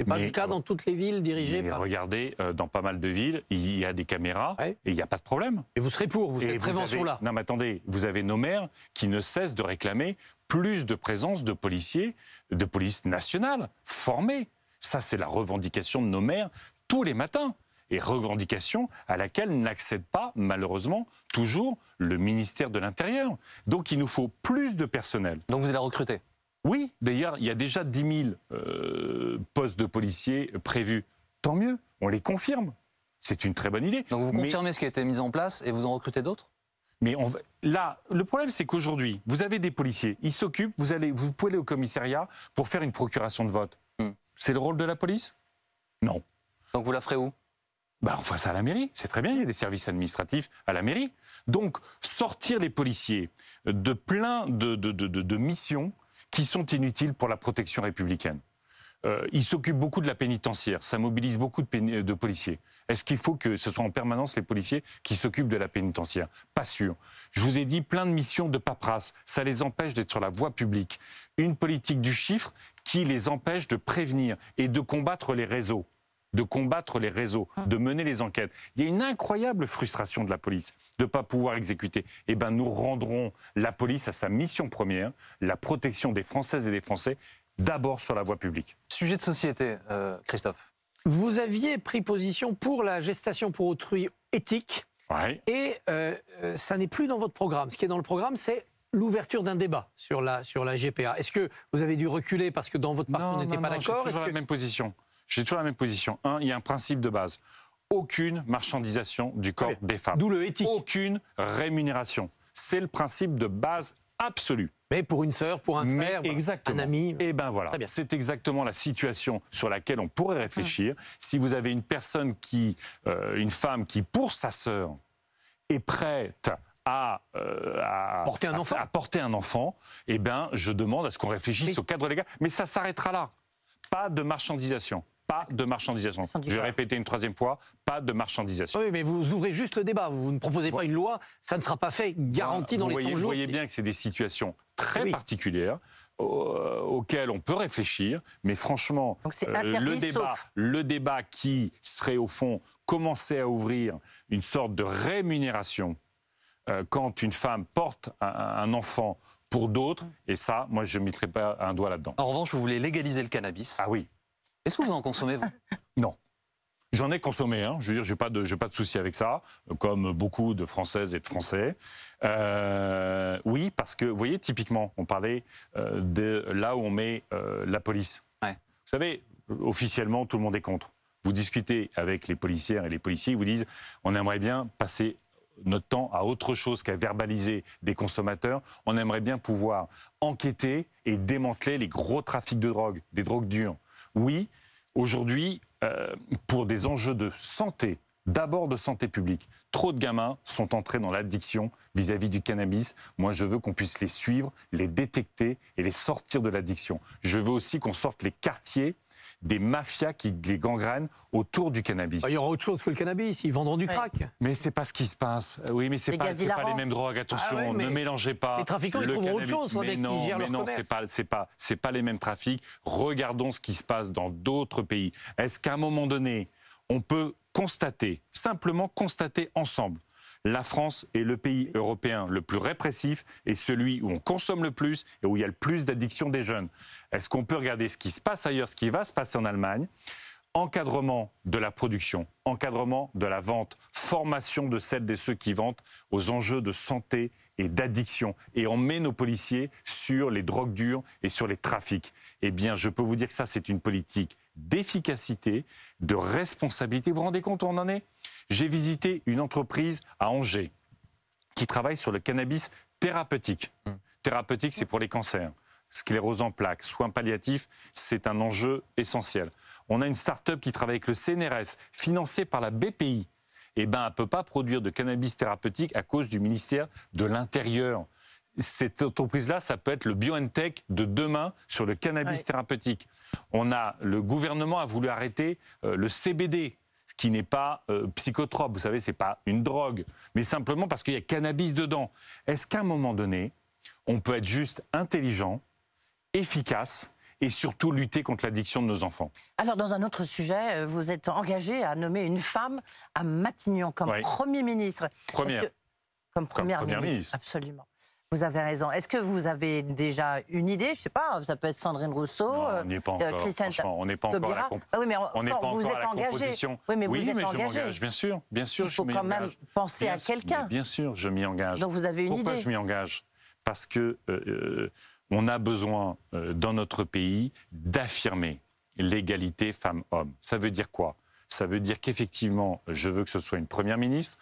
C'est pas le cas dans toutes les villes dirigées par. Regardez, euh, dans pas mal de villes, il y a des caméras et il n'y a pas de problème. Et vous serez pour, vous serez prévention là. Non, mais attendez, vous avez nos maires qui ne cessent de réclamer plus de présence de policiers, de police nationale, formés. Ça, c'est la revendication de nos maires tous les matins et revendication à laquelle n'accède pas, malheureusement, toujours le ministère de l'Intérieur. Donc il nous faut plus de personnel. Donc vous allez recruter oui, d'ailleurs, il y a déjà 10 000 euh, postes de policiers prévus. Tant mieux, on les confirme. C'est une très bonne idée. Donc vous confirmez ce qui a été mis en place et vous en recrutez d'autres mais là, le problème, c'est qu'aujourd'hui, vous avez des policiers, ils s'occupent, vous, allez, vous pouvez aller au commissariat pour faire une procuration de vote. Hmm. C'est le rôle de la police Non. Donc vous la ferez où bah, On fera ça à la mairie, c'est très bien, il y a des services administratifs à la mairie. Donc sortir les policiers de plein de missions qui sont inutiles pour la protection républicaine. Euh, s'occupent beaucoup de la pénitentiaire, ça mobilise beaucoup de, de policiers. Est-ce qu'il faut que ce soit en permanence les policiers qui s'occupent de la pénitentiaire Pas sûr. Je vous ai dit plein de missions de paperasse, ça les empêche d'être sur la voie publique. Une politique du chiffre qui les empêche de prévenir et de combattre les réseaux de combattre les réseaux, hum. de mener les enquêtes. Il y a une incroyable frustration de la police de ne pas pouvoir exécuter. Eh bien, nous rendrons la police à sa mission première, la protection des Françaises et des Français, d'abord sur la voie publique. Sujet de société, euh, Christophe. Vous aviez pris position pour la gestation pour autrui éthique. Et euh, euh, ça n'est plus dans votre programme. Ce qui est dans le programme, c'est l'ouverture d'un débat sur la, sur la GPA. Est-ce que vous avez dû reculer parce que dans votre parti, on n'était pas d'accord suis ce que... la même position j'ai toujours la même position. Un, il y a un principe de base. Aucune marchandisation du corps des femmes. D'où le éthique. Aucune rémunération. C'est le principe de base absolu. Mais pour une sœur, pour un frère, bah, un ami. Et eh ben voilà, c'est exactement la situation sur laquelle on pourrait réfléchir. Hum. Si vous avez une personne qui, euh, une femme qui pour sa sœur est prête à, euh, porter un enfant, à, porter un enfant, eh ben je demande à ce qu'on réfléchisse au cadre légal. Mais ça s'arrêtera là. Pas de marchandisation pas de marchandisation. Je vais répéter une troisième fois, pas de marchandisation. Oui, mais vous ouvrez juste le débat, vous ne proposez pas une loi, ça ne sera pas fait, garanti dans les voyez, 100 jours. Vous voyez bien que c'est des situations très particulières euh, auxquelles on peut réfléchir, mais franchement, euh, le, débat, qui serait au fond commencer à ouvrir une sorte de rémunération euh, quand une femme porte un, enfant pour d'autres, mm. et ça, moi, je ne mettrai pas un doigt là-dedans. En revanche, vous voulez légaliser le cannabis. Ah oui. Est-ce que vous en consommez, vous *laughs* Non. J'en ai consommé, hein. je veux dire, j'ai pas de, pas de souci avec ça, comme beaucoup de Françaises et de Français. Euh, oui, parce que, vous voyez, typiquement, on parlait euh, de là où on met euh, la police. Vous savez, officiellement, tout le monde est contre. Vous discutez avec les policières et les policiers, ils vous disent, on aimerait bien passer notre temps à autre chose qu'à verbaliser des consommateurs. On aimerait bien pouvoir enquêter et démanteler les gros trafics de drogue, des drogues dures, oui, aujourd'hui, euh, pour des enjeux de santé, d'abord de santé publique, trop de gamins sont entrés dans l'addiction vis-à-vis du cannabis. Moi, je veux qu'on puisse les suivre, les détecter et les sortir de l'addiction. Je veux aussi qu'on sorte les quartiers des mafias qui les gangrènent autour du cannabis. Ah, il y aura autre chose que le cannabis, ils vendront du crack. Mais Mais c'est pas ce qui se passe. Euh, oui, mais c'est pas, pas les mêmes drogues. Attention, ah ne mélangez pas. Les trafiquants ils trouveront autre chose. Hein, mais non, mais non, c'est pas les mêmes trafics. Regardons ce qui se passe dans d'autres pays. Est-ce qu'à un moment donné, on peut constater, simplement constater ensemble la France est le pays européen le plus répressif et celui où on consomme le plus et où il y a le plus d'addiction des jeunes. Est-ce qu'on peut regarder ce qui se passe ailleurs, ce qui va se passer en Allemagne Encadrement de la production, encadrement de la vente, formation de celles et ceux qui vendent aux enjeux de santé et d'addiction. Et on met nos policiers sur les drogues dures et sur les trafics. Eh bien, je peux vous dire que ça, c'est une politique d'efficacité, de responsabilité. Vous vous rendez compte où on en est j'ai visité une entreprise à Angers qui travaille sur le cannabis thérapeutique. Hum. Thérapeutique, c'est pour les cancers, sclérose en plaques, soins palliatifs, c'est un enjeu essentiel. On a une start-up qui travaille avec le CNRS, financée par la BPI. Eh ben, elle ne peut pas produire de cannabis thérapeutique à cause du ministère de l'Intérieur. Cette entreprise-là, ça peut être le BioNTech de demain sur le cannabis thérapeutique. On a, le gouvernement a voulu arrêter euh, le CBD, qui n'est pas euh, psychotrope. Vous savez, ce n'est pas une drogue, mais simplement parce qu'il y a cannabis dedans. Est-ce qu'à un moment donné, on peut être juste intelligent, efficace et surtout lutter contre l'addiction de nos enfants. Alors, dans un autre sujet, euh, vous êtes engagé à nommer une femme à Matignon comme Premier ministre. Comme, première ministre. Absolument. Vous avez raison. Est-ce que vous avez déjà une idée Je ne sais pas, ça peut être Sandrine Rousseau, euh, euh, Christiane ah on on n'est pas encore à la oui, mais vous êtes engagé. Oui, mais vous mais Je bien sûr, bien sûr. Il faut quand même penser à quelqu'un. Bien sûr, je m'y engage. Donc vous avez une idée. Pourquoi je m'y engage Parce que euh, on a besoin dans notre pays d'affirmer l'égalité femmes-hommes. Ça veut dire quoi Ça veut dire qu'effectivement, je veux que ce soit une première ministre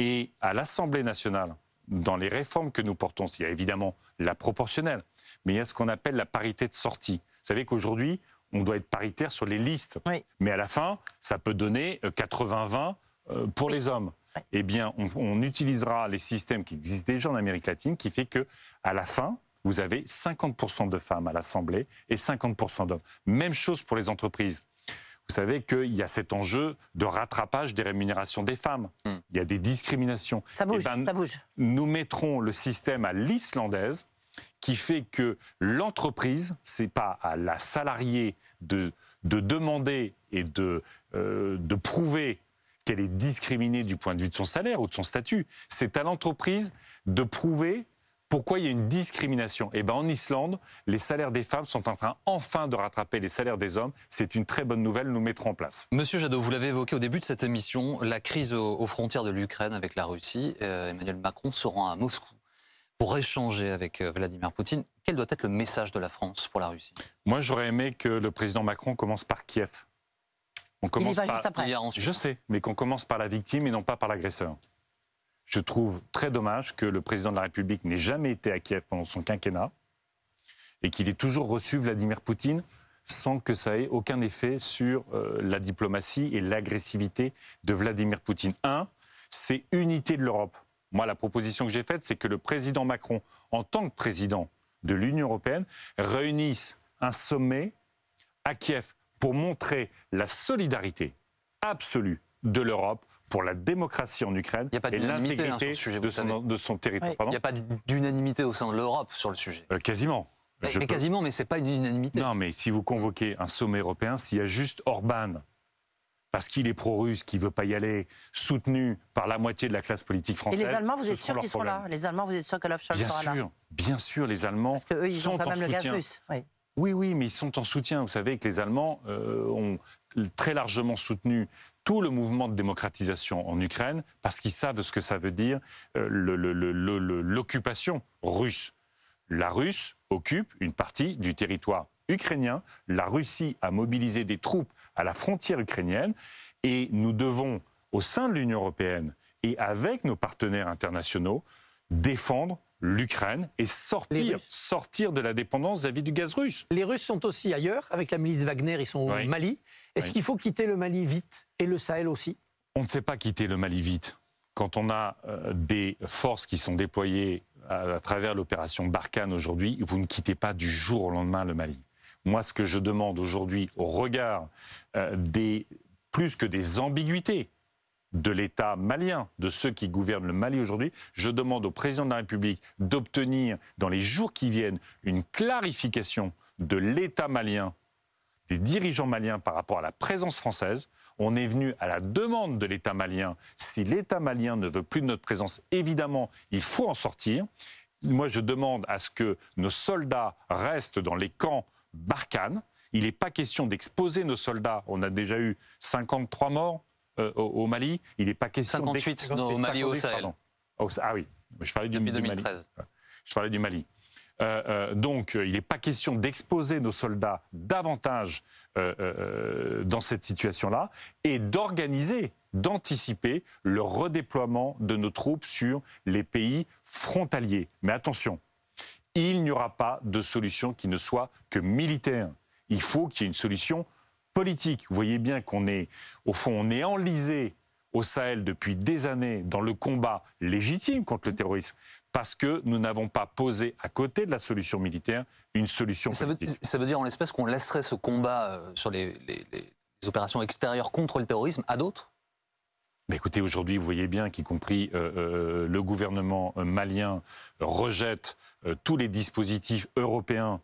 et à l'Assemblée nationale dans les réformes que nous portons, il y a évidemment la proportionnelle, mais il y a ce qu'on appelle la parité de sortie. Vous savez qu'aujourd'hui, on doit être paritaire sur les listes, mais à la fin, ça peut donner 80-20 euh, euh, pour les hommes. Eh bien, on, on, utilisera les systèmes qui existent déjà en Amérique latine, qui fait que à la fin, vous avez 50% de femmes à l'Assemblée et 50% d'hommes. Même chose pour les entreprises. Vous savez qu'il y a cet enjeu de rattrapage des rémunérations des femmes. Hmm. Il y a des discriminations. Ça bouge, eh ben, ça bouge. Nous mettrons le système à l'islandaise qui fait que l'entreprise, c'est pas à la salariée de, demander et euh, de prouver qu'elle est discriminée du point de vue de son salaire ou de son statut. C'est à l'entreprise de prouver pourquoi il y a une discrimination Eh ben en Islande, les salaires des femmes sont en train enfin de rattraper les salaires des hommes. C'est une très bonne nouvelle, nous mettrons en place. Monsieur Jadot, vous l'avez évoqué au début de cette émission, la crise aux frontières de l'Ukraine avec la Russie. Euh, Emmanuel Macron se rend à Moscou pour échanger avec euh, Vladimir Poutine. Quel doit être le message de la France pour la Russie Moi, j'aurais aimé que le président Macron commence par Kiev. On commence il y va juste après. Je sais, mais qu'on commence par la victime et non pas par l'agresseur je trouve très dommage que le président de la République n'ait jamais été à Kiev pendant son quinquennat et qu'il ait toujours reçu Vladimir Poutine sans que ça ait aucun effet sur euh, la diplomatie et l'agressivité de Vladimir Poutine. Un, c'est unité de l'Europe. Moi, la proposition que j'ai faite, c'est que le président Macron, en tant que président de l'Union européenne, réunisse un sommet à Kiev pour montrer la solidarité absolue de l'Europe pour la démocratie en Ukraine et hein, l'intégrité de, son, de, son, territoire. Il n'y a pas d'unanimité au sein de l'Europe sur le sujet. Euh, quasiment. Mais, quasiment, mais ce n'est pas une unanimité. Non, mais si vous convoquez un sommet européen, s'il y a juste Orban, parce qu'il est pro-russe, qu'il ne veut pas y aller, soutenu par la moitié de la classe politique française. Et les Allemands, vous êtes sûrs qu'ils sont là Les Allemands, vous êtes sûrs qu'Olaf Scholz bien sera sûr, là Bien sûr, les Allemands. Parce qu'eux, ils ont quand même le gaz russe. Oui. oui. mais ils sont en soutien. Vous savez que les Allemands euh, ont très largement soutenu tout le mouvement de démocratisation en Ukraine parce qu'ils savent ce que ça veut dire euh, l'occupation russe. La Russe occupe une partie du territoire ukrainien. La Russie a mobilisé des troupes à la frontière ukrainienne et nous devons, au sein de l'Union européenne et avec nos partenaires internationaux, défendre l'Ukraine et sortir, sortir de la dépendance vis-à-vis du gaz russe. Les Russes sont aussi ailleurs, avec la milice Wagner, ils sont au Mali. Est-ce qu'il faut quitter le Mali vite et le Sahel aussi On ne sait pas quitter le Mali vite. Quand on a euh, des forces qui sont déployées à, travers l'opération Barkhane aujourd'hui, vous ne quittez pas du jour au lendemain le Mali. Moi, ce que je demande aujourd'hui, au regard euh, des plus que des ambiguïtés de l'État malien, de ceux qui gouvernent le Mali aujourd'hui. Je demande au président de la République d'obtenir, dans les jours qui viennent, une clarification de l'État malien, des dirigeants maliens par rapport à la présence française. On est venu à la demande de l'État malien. Si l'État malien ne veut plus de notre présence, évidemment, il faut en sortir. Moi, je demande à ce que nos soldats restent dans les camps Barkhane. Il n'est pas question d'exposer nos soldats. On a déjà eu 53 morts, euh, au, Mali. Il n'est pas question 58 au Mali au Sahel. ah oui, je parlais du, Mali. Je parlais du Mali. donc, euh, il n'est pas question d'exposer nos soldats davantage euh, dans cette situation-là et d'organiser, d'anticiper le redéploiement de nos troupes sur les pays frontaliers. Mais attention, il n'y aura pas de solution qui ne soit que militaire. Il faut qu'il y ait une solution vous voyez bien qu'on est, au fond, on est enlisé au Sahel depuis des années dans le combat légitime contre le terrorisme parce que nous n'avons pas posé à côté de la solution militaire une solution ça veut, ça veut, dire en l'espèce qu'on laisserait ce combat euh, sur les, opérations extérieures contre le terrorisme à d'autres écoutez, aujourd'hui, vous voyez bien qu'y compris euh, euh, le gouvernement malien rejette tous les dispositifs européens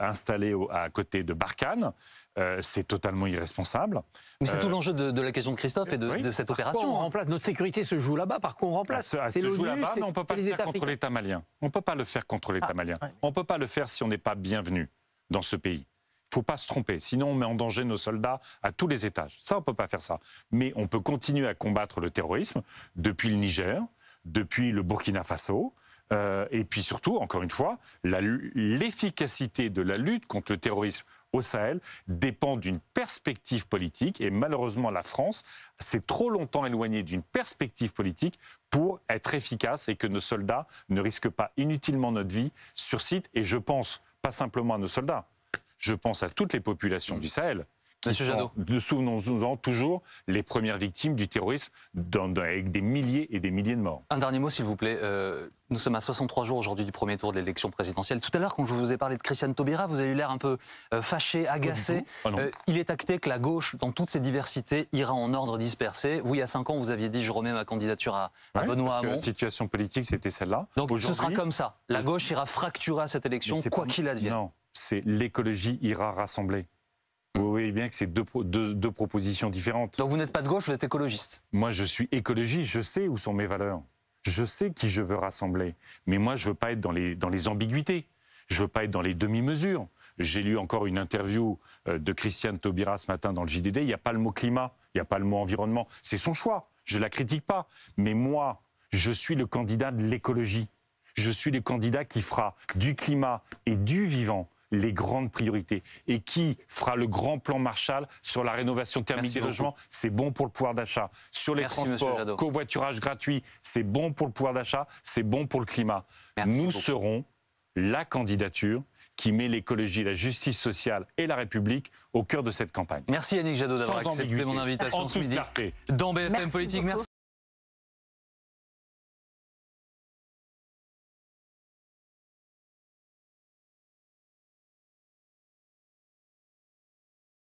installés à côté de Barkhane. Euh, c'est totalement irresponsable. Mais c'est tout euh, l'enjeu de, la question de Christophe et de, cette opération. on remplace notre sécurité se joue là-bas, par quoi on remplace se, joue là-bas, on ne peut pas le faire contre l'État ah, malien. On ne peut pas le faire contre l'État malien. On peut pas le faire si on n'est pas bienvenu dans ce pays. Il ne faut pas se tromper, sinon on met en danger nos soldats à tous les étages. Ça, on ne peut pas faire ça. Mais on peut continuer à combattre le terrorisme depuis le Niger, depuis le Burkina Faso, euh, et puis surtout, encore une fois, l'efficacité de la lutte contre le terrorisme au Sahel dépend d'une perspective politique. Et malheureusement, la France s'est trop longtemps éloignée d'une perspective politique pour être efficace et que nos soldats ne risquent pas inutilement notre vie sur site. Et je pense pas simplement à nos soldats, je pense à toutes les populations du Sahel qui Monsieur souvenons-nous-en, toujours les premières victimes du terrorisme avec des milliers et des milliers de morts. Un dernier mot, s'il vous plaît. Euh, nous sommes à 63 jours aujourd'hui du premier tour de l'élection présidentielle. Tout à l'heure, quand je vous ai parlé de Christiane Taubira, vous avez eu l'air un peu euh, fâché, agacé. Ah euh, il est acté que la gauche, dans toutes ses diversités, ira en ordre dispersé. Vous, il y a 5 ans, vous aviez dit je remets ma candidature à, Benoît Hamon. la situation politique, c'était celle-là. Donc ce sera comme ça. La gauche ira fracturer à cette élection, quoi qu'il advienne. Non, c'est l'écologie ira rassembler. Vous voyez bien que c'est deux, deux, propositions différentes. Donc vous n'êtes pas de gauche, vous êtes écologiste Moi, je suis écologiste, je sais où sont mes valeurs. Je sais qui je veux rassembler. Mais moi, je ne veux pas être dans les, dans les ambiguïtés. Je ne veux pas être dans les demi-mesures. J'ai lu encore une interview euh, de Christiane Taubira ce matin dans le JDD. Il n'y a pas le mot climat, il n'y a pas le mot environnement. C'est son choix. Je ne la critique pas. Mais moi, je suis le candidat de l'écologie. Je suis le candidat qui fera du climat et du vivant les grandes priorités. Et qui fera le grand plan Marshall sur la rénovation thermique des logements C'est bon pour le pouvoir d'achat. Sur les transports, covoiturage gratuit, c'est bon pour le pouvoir d'achat, c'est bon pour le climat. Nous serons la candidature qui met l'écologie, la justice sociale et la République au cœur de cette campagne. Merci Yannick Jadot d'avoir accepté mon invitation en ce midi dans BFM Politique. Merci.